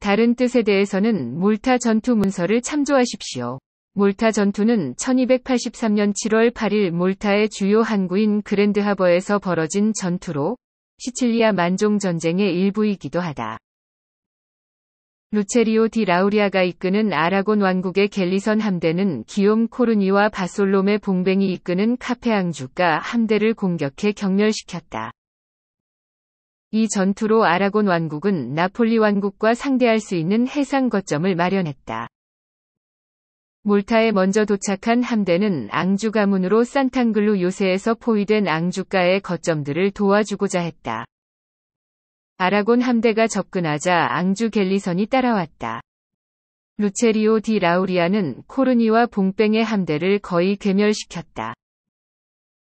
다른 뜻에 대해서는 몰타 전투 문서를 참조하십시오. 몰타 전투는 1283년 7월 8일 몰타의 주요 항구인 그랜드하버에서 벌어진 전투로 시칠리아 만종 전쟁의 일부이기도 하다. 루체리오 디 라우리아가 이끄는 아라곤 왕국의 갤리선 함대는 기욤 코르니와 바솔롬의 봉뱅이 이끄는 카페앙주가 함대를 공격해 경멸시켰다. 이 전투로 아라곤 왕국은 나폴리 왕국과 상대할 수 있는 해상 거점을 마련했다. 몰타에 먼저 도착한 함대는 앙주 가문으로 산탄글루 요새에서 포위된 앙주가의 거점들을 도와주고자 했다. 아라곤 함대가 접근하자 앙주 갤리선이 따라왔다. 루체리오 디 라우리아는 코르니와 봉뱅의 함대를 거의 괴멸시켰다.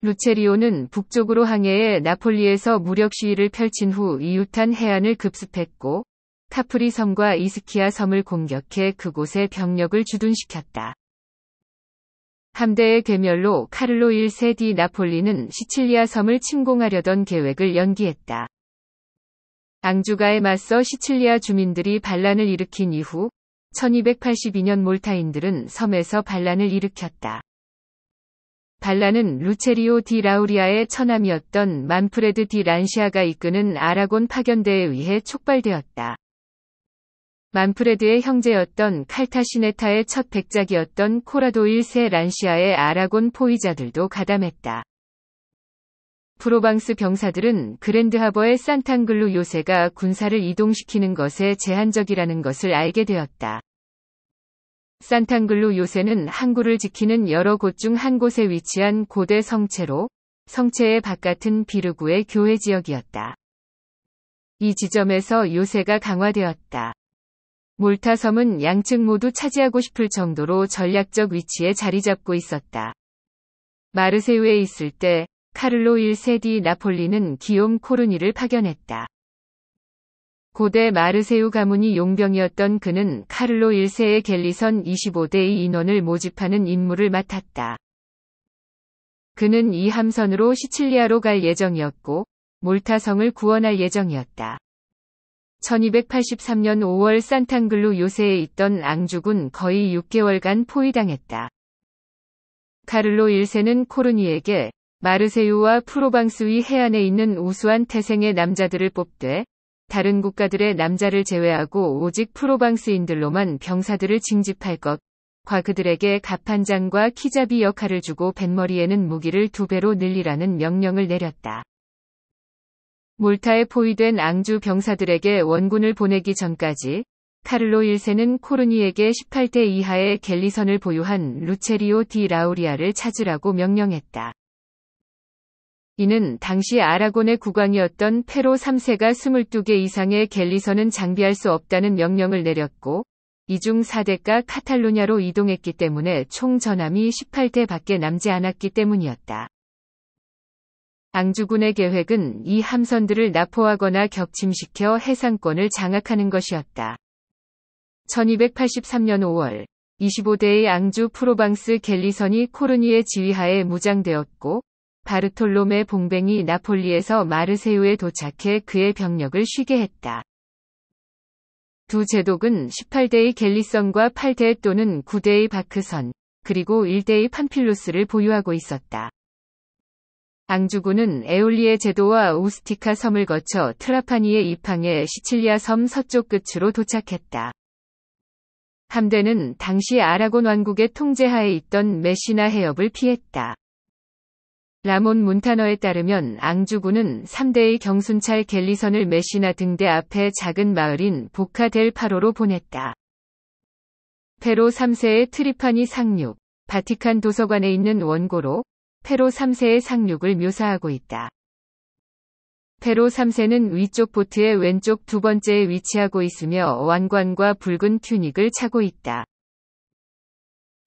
루체리오는 북쪽으로 항해해 나폴리에서 무력 시위를 펼친 후 이웃한 해안을 급습했고 카프리 섬과 이스키아 섬을 공격해 그곳에 병력을 주둔시켰다. 함대의 괴멸로 카를로 1세 디 나폴리는 시칠리아 섬을 침공하려던 계획을 연기했다. 앙주가에 맞서 시칠리아 주민들이 반란을 일으킨 이후 1282년 몰타인들은 섬에서 반란을 일으켰다. 발라는 루체리오 디 라우리아의 처남이었던 만프레드 디 란시아가 이끄는 아라곤 파견대에 의해 촉발되었다. 만프레드의 형제였던 칼타시네타의 첫 백작이었던 코라도1세 란시아의 아라곤 포위자들도 가담했다. 프로방스 병사들은 그랜드하버의 산탄글루 요새가 군사를 이동시키는 것에 제한적이라는 것을 알게 되었다. 산탄글루 요새는 항구를 지키는 여러 곳 중 한 곳에 위치한 고대 성체로 성체의 바깥은 비르구의 교회 지역이었다. 이 지점에서 요새가 강화되었다. 몰타섬은 양측 모두 차지하고 싶을 정도로 전략적 위치에 자리 잡고 있었다. 마르세유에 있을 때 카를로 1세 디 나폴리는 기욤 코르니를 파견했다. 고대 마르세우 가문이 용병이었던 그는 카를로 1세의 갤리선 25대의 인원을 모집하는 임무를 맡았다. 그는 이 함선으로 시칠리아로 갈 예정이었고 몰타성을 구원할 예정이었다. 1283년 5월 산탄글루 요새에 있던 앙주군 거의 6개월간 포위당했다. 카를로 1세는 코르니에게 마르세유와 프로방스위 해안에 있는 우수한 태생의 남자들을 뽑되 다른 국가들의 남자를 제외하고 오직 프로방스인들로만 병사들을 징집할 것, 과 그들에게 갑판장과 키잡이 역할을 주고 뱃머리에는 무기를 두 배로 늘리라는 명령을 내렸다. 몰타에 포위된 앙주 병사들에게 원군을 보내기 전까지 카를로 1세는 코르니에게 18대 이하의 갤리선을 보유한 루체리오 디 라우리아를 찾으라고 명령했다. 이는 당시 아라곤의 국왕이었던 페로 3세가 22개 이상의 갤리선은 장비할 수 없다는 명령을 내렸고 이중 4대가 카탈루냐로 이동했기 때문에 총 전함이 18대밖에 남지 않았기 때문이었다. 앙주군의 계획은 이 함선들을 납포하거나 격침시켜 해상권을 장악하는 것이었다. 1283년 5월 25대의 앙주 프로방스 갤리선이 코르니의 지휘하에 무장되었고 바르톨로메 봉뱅이 나폴리에서 마르세유에 도착해 그의 병력을 쉬게 했다. 두 제독은 18대의 갤리선과 8대 또는 9대의 바크선, 그리고 1대의 판필루스를 보유하고 있었다. 앙주군은 에올리의 제도와 우스티카 섬을 거쳐 트라파니의 입항해 시칠리아 섬 서쪽 끝으로 도착했다. 함대는 당시 아라곤 왕국의 통제하에 있던 메시나 해협을 피했다. 라몬 문타너에 따르면 앙주군은 3대의 경순찰 갤리선을 메시나 등대 앞에 작은 마을인 보카 델 파로로 보냈다. 페로 3세의 트리파니 상륙, 바티칸 도서관에 있는 원고로 페로 3세의 상륙을 묘사하고 있다. 페로 3세는 위쪽 보트의 왼쪽 두 번째에 위치하고 있으며 왕관과 붉은 튜닉을 차고 있다.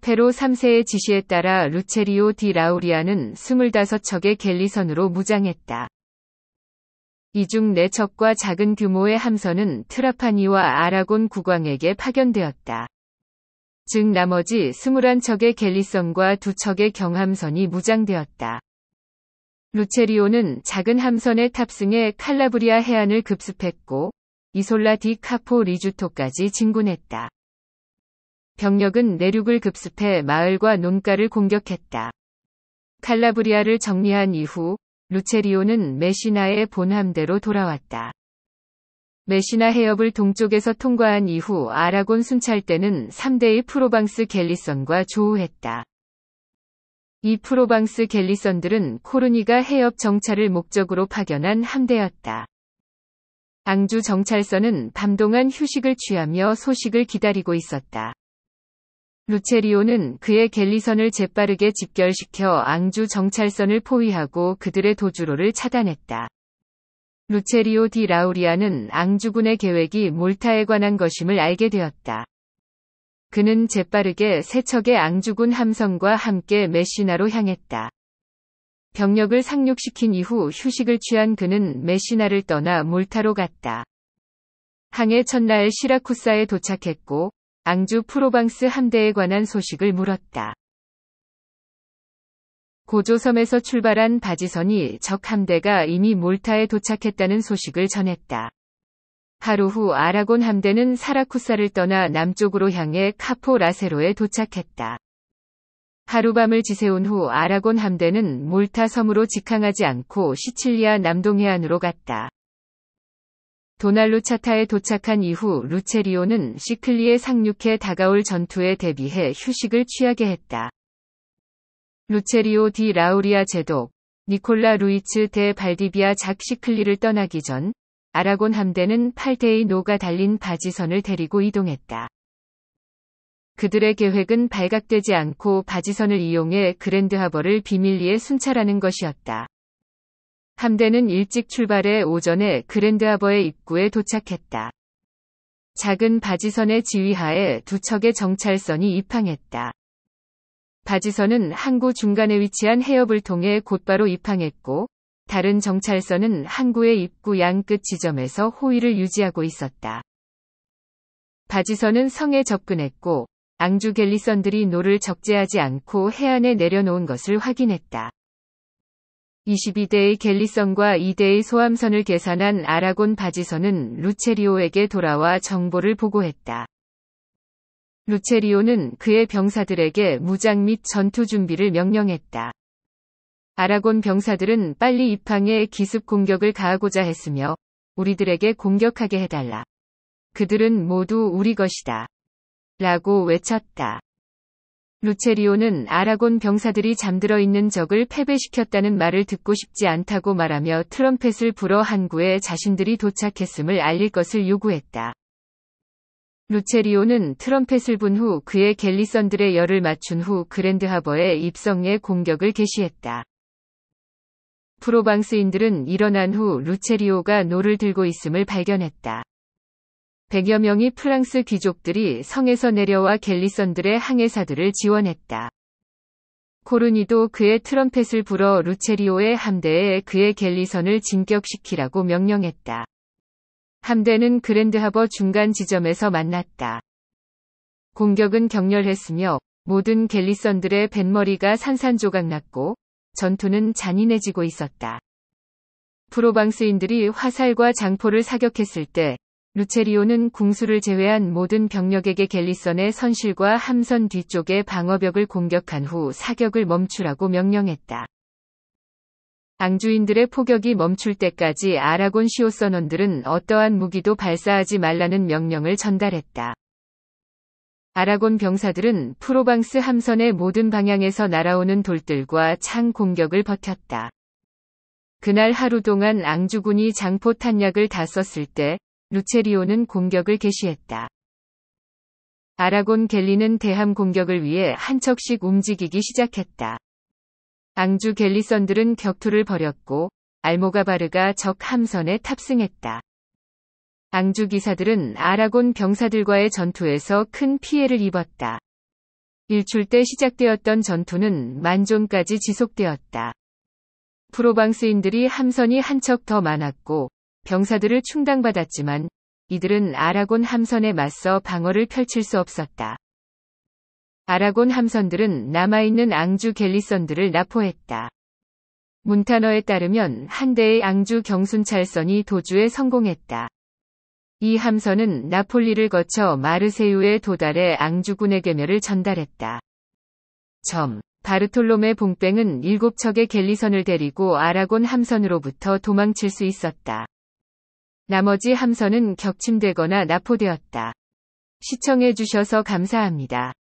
페로 3세의 지시에 따라 루체리오 디 라우리아는 25척의 갤리선으로 무장했다. 이 중 4척과 작은 규모의 함선은 트라파니와 아라곤 국왕에게 파견되었다. 즉 나머지 21척의 갤리선과 2척의 경함선이 무장되었다. 루체리오는 작은 함선의 탑승해 칼라브리아 해안을 급습했고 이솔라 디 카포 리주토까지 진군했다. 병력은 내륙을 급습해 마을과 농가를 공격했다. 칼라브리아를 정리한 이후 루체리오는 메시나의 본함대로 돌아왔다. 메시나 해협을 동쪽에서 통과한 이후 아라곤 순찰대는 3대의 프로방스 갤리선과 조우했다. 이 프로방스 갤리선들은 코르니가 해협 정찰을 목적으로 파견한 함대였다. 앙주 정찰선은 밤동안 휴식을 취하며 소식을 기다리고 있었다. 루체리오는 그의 갤리선을 재빠르게 집결시켜 앙주 정찰선을 포위하고 그들의 도주로를 차단했다. 루체리오 디 라우리아는 앙주군의 계획이 몰타에 관한 것임을 알게 되었다. 그는 재빠르게 세척의 앙주군 함선과 함께 메시나로 향했다. 병력을 상륙시킨 이후 휴식을 취한 그는 메시나를 떠나 몰타로 갔다. 항해 첫날 시라쿠사에 도착했고 앙주 프로방스 함대에 관한 소식을 물었다. 고조섬에서 출발한 바지선이 적 함대가 이미 몰타에 도착했다는 소식을 전했다. 하루 후 아라곤 함대는 사라쿠사를 떠나 남쪽으로 향해 카포 라세로에 도착했다. 하루밤을 지새운 후 아라곤 함대는 몰타 섬으로 직항하지 않고 시칠리아 남동해안으로 갔다. 도날루 차타에 도착한 이후 루체리오는 시클리에 상륙해 다가올 전투에 대비해 휴식을 취하게 했다. 루체리오 디 라우리아 제독, 니콜라 루이츠 대 발디비아 작 시클리를 떠나기 전 아라곤 함대는 8대의 노가 달린 바지선을 데리고 이동했다. 그들의 계획은 발각되지 않고 바지선을 이용해 그랜드 하버를 비밀리에 순찰하는 것이었다. 함대는 일찍 출발해 오전에 그랜드하버의 입구에 도착했다. 작은 바지선의 지휘하에 두 척의 정찰선이 입항했다. 바지선은 항구 중간에 위치한 해협을 통해 곧바로 입항했고 다른 정찰선은 항구의 입구 양 끝 지점에서 호위를 유지하고 있었다. 바지선은 성에 접근했고 앙주 갤리선들이 노를 적재하지 않고 해안에 내려놓은 것을 확인했다. 22대의 갤리선과 2대의 소함선을 계산한 아라곤 바지선은 루체리오에게 돌아와 정보를 보고했다. 루체리오는 그의 병사들에게 무장 및 전투 준비를 명령했다. 아라곤 병사들은 빨리 입항해 기습 공격을 가하고자 했으며 우리들에게 공격하게 해달라. 그들은 모두 우리 것이다. 라고 외쳤다. 루체리오는 아라곤 병사들이 잠들어 있는 적을 패배시켰다는 말을 듣고 싶지 않다고 말하며 트럼펫을 불어 항구에 자신들이 도착했음을 알릴 것을 요구했다. 루체리오는 트럼펫을 분 후 그의 갤리선들의 열을 맞춘 후 그랜드하버에 입성해 공격을 개시했다. 프로방스인들은 일어난 후 루체리오가 노를 들고 있음을 발견했다. 100여 명의 프랑스 귀족들이 성에서 내려와 갤리선들의 항해사들을 지원했다. 코르니도 그의 트럼펫을 불어 루체리오의 함대에 그의 갤리선을 진격시키라고 명령했다. 함대는 그랜드하버 중간 지점에서 만났다. 공격은 격렬했으며 모든 갤리선들의 뱃머리가 산산조각 났고 전투는 잔인해지고 있었다. 프로방스인들이 화살과 장포를 사격했을 때 루체리오는 궁수를 제외한 모든 병력에게 갤리선의 선실과 함선 뒤쪽의 방어벽을 공격한 후 사격을 멈추라고 명령했다. 앙주인들의 포격이 멈출 때까지 아라곤 시오 선원들은 어떠한 무기도 발사하지 말라는 명령을 전달했다. 아라곤 병사들은 프로방스 함선의 모든 방향에서 날아오는 돌들과 창 공격을 버텼다. 그날 하루 동안 앙주군이 장포탄약을 다 썼을 때 루체리오는 공격을 개시했다. 아라곤 갤리는 대함 공격을 위해 한 척씩 움직이기 시작했다. 앙주 갤리선들은 격투를 벌였고 알모가바르가 적 함선에 탑승했다. 앙주 기사들은 아라곤 병사들과의 전투에서 큰 피해를 입었다. 일출 때 시작되었던 전투는 만존까지 지속되었다. 프로방스인들이 함선이 한 척 더 많았고 병사들을 충당받았지만 이들은 아라곤 함선에 맞서 방어를 펼칠 수 없었다. 아라곤 함선들은 남아있는 앙주 갤리선들을 납포했다. 문타너에 따르면 한 대의 앙주 경순찰선이 도주에 성공했다. 이 함선은 나폴리를 거쳐 마르세유에 도달해 앙주군의 계멸을 전달했다. 점. 바르톨롬의 봉뱅은 7척의 갤리선을 데리고 아라곤 함선으로부터 도망칠 수 있었다. 나머지 함선은 격침되거나 나포되었다. 시청해주셔서 감사합니다.